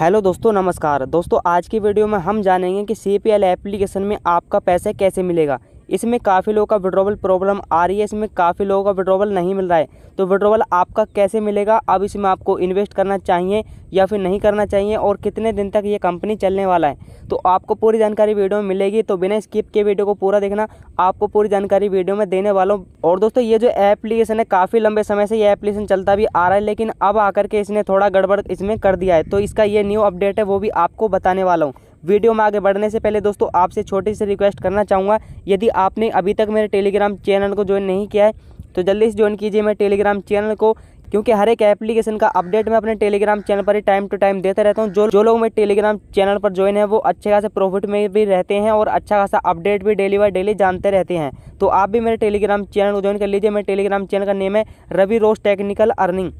hello दोस्तों नमस्कार दोस्तों आज की वीडियो में हम जानेंगे कि सी एप्लीकेशन में आपका पैसा कैसे मिलेगा इसमें काफ़ी लोगों का विड्रोवल प्रॉब्लम आ रही है इसमें काफ़ी लोगों का विड्रोवल नहीं मिल रहा है तो विड्रोवल आपका कैसे मिलेगा अब इसमें आपको इन्वेस्ट करना चाहिए या फिर नहीं करना चाहिए और कितने दिन तक ये कंपनी चलने वाला है तो आपको पूरी जानकारी वीडियो में मिलेगी तो बिना स्किप के वीडियो को पूरा देखना आपको पूरी जानकारी वीडियो में देने वाला हूँ और दोस्तों ये जो एप्लीकेशन है काफ़ी लंबे समय से ये एप्लीकेशन चलता भी आ रहा है लेकिन अब आकर के इसने थोड़ा गड़बड़ इसमें कर दिया है तो इसका ये न्यू अपडेट है वो भी आपको बताने वाला हूँ वीडियो में आगे बढ़ने से पहले दोस्तों आपसे छोटी सी रिक्वेस्ट करना चाहूँगा यदि आपने अभी तक मेरे टेलीग्राम चैनल को ज्वाइन नहीं किया है तो जल्दी से ज्वाइन कीजिए मेरे टेलीग्राम चैनल को क्योंकि हर एक एप्लीकेशन का अपडेट मैं अपने टेलीग्राम चैनल पर ही टाइम टू टाइम देता रहता हूँ जो जो लोग मेरे टेलीग्राम चैनल पर ज्वाइन है वो अच्छे खासे प्रॉफिट में भी रहते हैं और अच्छा खासा अपडेट भी डेली बाई डेली जानते रहते हैं तो आप भी मेरे टेलीग्राम चैनल को ज्वाइन कर लीजिए मेरे टेलीग्राम चैनल का नेम है रवि रोज टेक्निकल अर्निंग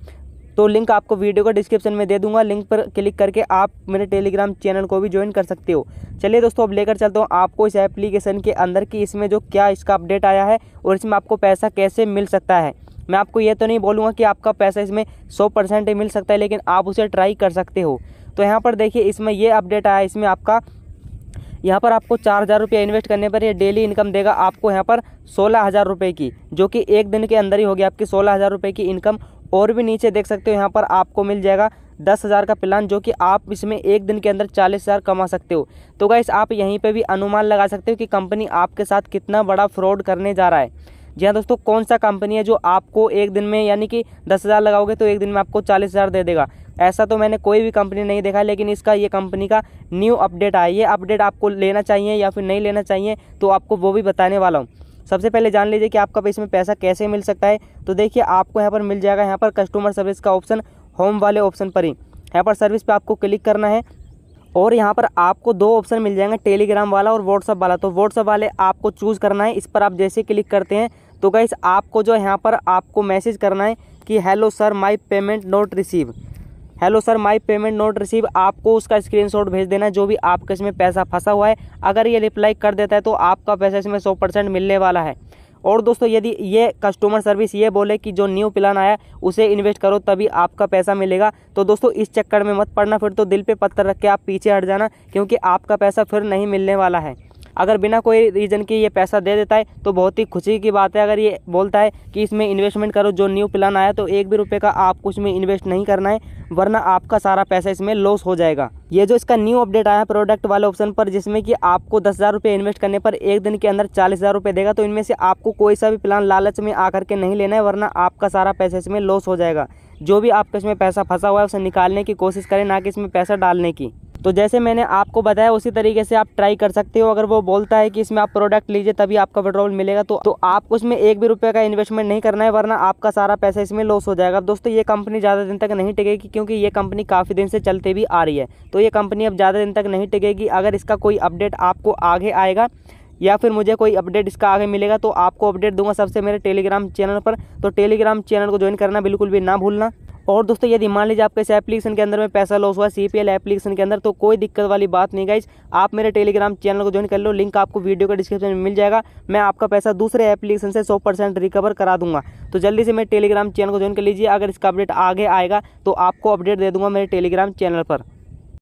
तो लिंक आपको वीडियो का डिस्क्रिप्शन में दे दूंगा लिंक पर क्लिक करके आप मेरे टेलीग्राम चैनल को भी ज्वाइन कर सकते हो चलिए दोस्तों अब लेकर चलता हूँ आपको इस एप्लीकेशन के अंदर की इसमें जो क्या इसका अपडेट आया है और इसमें आपको पैसा कैसे मिल सकता है मैं आपको ये तो नहीं बोलूँगा कि आपका पैसा इसमें सौ परसेंट मिल सकता है लेकिन आप उसे ट्राई कर सकते हो तो यहाँ पर देखिए इसमें ये अपडेट आया इसमें आपका यहाँ पर आपको चार हज़ार रुपया इन्वेस्ट करने पर ये डेली इनकम देगा आपको यहाँ पर सोलह हज़ार रुपये की जो कि एक दिन के अंदर ही होगी आपकी सोलह हज़ार रुपये की इनकम और भी नीचे देख सकते हो यहाँ पर आपको मिल जाएगा दस हज़ार का प्लान जो कि आप इसमें एक दिन के अंदर चालीस हज़ार कमा सकते हो तो गाइस आप यहीं पे भी अनुमान लगा सकते हो कि कंपनी आपके साथ कितना बड़ा फ्रॉड करने जा रहा है जी हाँ दोस्तों कौन सा कंपनी है जो आपको एक दिन में यानी कि दस हज़ार लगाओगे तो एक दिन में आपको चालीस हज़ार दे देगा ऐसा तो मैंने कोई भी कंपनी नहीं देखा लेकिन इसका ये कंपनी का न्यू अपडेट आया ये अपडेट आपको लेना चाहिए या फिर नहीं लेना चाहिए तो आपको वो भी बताने वाला हूँ सबसे पहले जान लीजिए कि आपका इसमें पैसा कैसे मिल सकता है तो देखिए आपको यहाँ पर मिल जाएगा यहाँ पर कस्टमर सर्विस का ऑप्शन होम वाले ऑप्शन पर ही यहाँ पर सर्विस पर आपको क्लिक करना है और यहाँ पर आपको दो ऑप्शन मिल जाएंगे टेलीग्राम वाला और व्हाट्सअप वाला तो व्हाट्सअप वाले आपको चूज़ करना है इस पर आप जैसे क्लिक करते हैं तो गाइस आपको जो यहाँ पर आपको मैसेज करना है कि hello sir my payment not receive hello sir my payment not receive आपको उसका स्क्रीनशॉट भेज देना जो भी आपके इसमें पैसा फंसा हुआ है अगर ये रिप्लाई कर देता है तो आपका पैसा इसमें सौ परसेंट मिलने वाला है और दोस्तों यदि ये कस्टमर सर्विस ये बोले कि जो न्यू प्लान आया उसे इन्वेस्ट करो तभी आपका पैसा मिलेगा तो दोस्तों इस चक्कर में मत पड़ना फिर तो दिल पर पत्थर रख के आप पीछे हट जाना क्योंकि आपका पैसा फिर नहीं मिलने वाला है अगर बिना कोई रीज़न के ये पैसा दे देता है तो बहुत ही खुशी की बात है अगर ये बोलता है कि इसमें इन्वेस्टमेंट करो जो न्यू प्लान आया तो एक भी रुपये का आपको इसमें इन्वेस्ट नहीं करना है वरना आपका सारा पैसा इसमें लॉस हो जाएगा ये जो इसका न्यू अपडेट आया है प्रोडक्ट वाले ऑप्शन पर जिसमें कि आपको दस हज़ार रुपये इन्वेस्ट करने पर एक दिन के अंदर चालीस हज़ार रुपये देगा तो इनमें से आपको कोई सा भी प्लान लालच में आकर के नहीं लेना है वरना आपका सारा पैसा इसमें लॉस हो जाएगा जो भी आपका इसमें पैसा फंसा हुआ है उसे निकालने की कोशिश करें ना कि इसमें पैसा डालने की तो जैसे मैंने आपको बताया उसी तरीके से आप ट्राई कर सकते हो अगर वो बोलता है कि इसमें आप प्रोडक्ट लीजिए तभी आपका पेट्रोल मिलेगा तो तो आपको उसमें एक भी रुपये का इन्वेस्टमेंट नहीं करना है वरना आपका सारा पैसा इसमें लॉस हो जाएगा दोस्तों ये कंपनी ज़्यादा दिन तक नहीं टिकेगी क्योंकि ये कंपनी काफ़ी दिन से चलते भी आ रही है तो ये कंपनी अब ज़्यादा दिन तक नहीं टिकेगी अगर इसका कोई अपडेट आपको आगे आएगा या फिर मुझे कोई अपडेट इसका आगे मिलेगा तो आपको अपडेट दूंगा सबसे मेरे टेलीग्राम चैनल पर तो टेलीग्राम चैनल को ज्वाइन करना बिल्कुल भी ना भूलना और दोस्तों यदि मान लीजिए आपके इस एप्लीकेशन के अंदर में पैसा लॉस हुआ सी पी एप्लीकेशन के अंदर तो कोई दिक्कत वाली बात नहीं गाइज आप मेरे टेलीग्राम चैनल को ज्वाइन कर लो लिंक आपको वीडियो के डिस्क्रिप्शन में मिल जाएगा मैं आपका पैसा दूसरे एप्लीकेशन से सौ रिकवर करा दूंगा तो जल्दी से मेरे टेलीग्राम चैनल को ज्वाइन कर लीजिए अगर इसका अपडेट आगे आएगा तो आपको अपडेट दे दूंगा मेरे टेलीग्राम चैनल पर